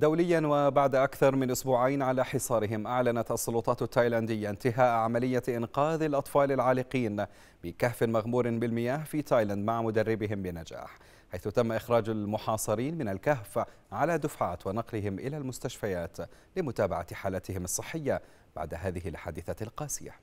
دوليا وبعد أكثر من أسبوعين على حصارهم أعلنت السلطات التايلاندية انتهاء عملية إنقاذ الأطفال العالقين بكهف مغمور بالمياه في تايلاند مع مدربهم بنجاح حيث تم إخراج المحاصرين من الكهف على دفعات ونقلهم إلى المستشفيات لمتابعة حالتهم الصحية بعد هذه الحادثة القاسية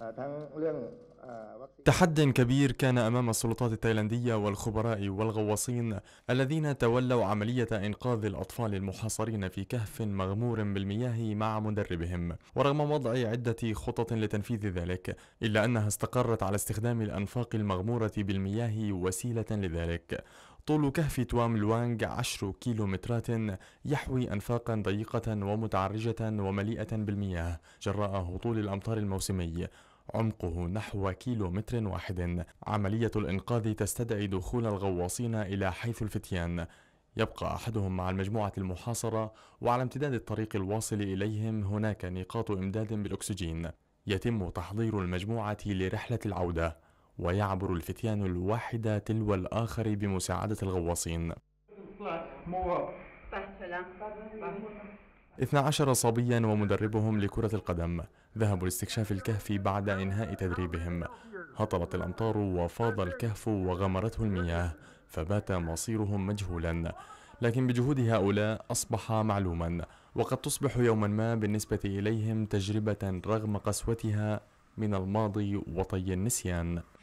آه، تحد كبير كان أمام السلطات التايلاندية والخبراء والغواصين الذين تولوا عملية إنقاذ الأطفال المحاصرين في كهف مغمور بالمياه مع مدربهم ورغم وضع عدة خطط لتنفيذ ذلك إلا أنها استقرت على استخدام الأنفاق المغمورة بالمياه وسيلة لذلك طول كهف توام لوانغ عشر كيلومترات يحوي أنفاقا ضيقة ومتعرجة ومليئة بالمياه جراء هطول الأمطار الموسمي عمقه نحو كيلومتر واحد عملية الإنقاذ تستدعي دخول الغواصين إلى حيث الفتيان يبقى أحدهم مع المجموعة المحاصرة وعلى امتداد الطريق الواصل إليهم هناك نقاط إمداد بالأكسجين يتم تحضير المجموعة لرحلة العودة ويعبر الفتيان الواحد تلو الآخر بمساعدة الغواصين 12 صبيا ومدربهم لكرة القدم ذهبوا لاستكشاف الكهف بعد إنهاء تدريبهم هطلت الأمطار وفاض الكهف وغمرته المياه فبات مصيرهم مجهولا لكن بجهود هؤلاء أصبح معلوما وقد تصبح يوما ما بالنسبة إليهم تجربة رغم قسوتها من الماضي وطي النسيان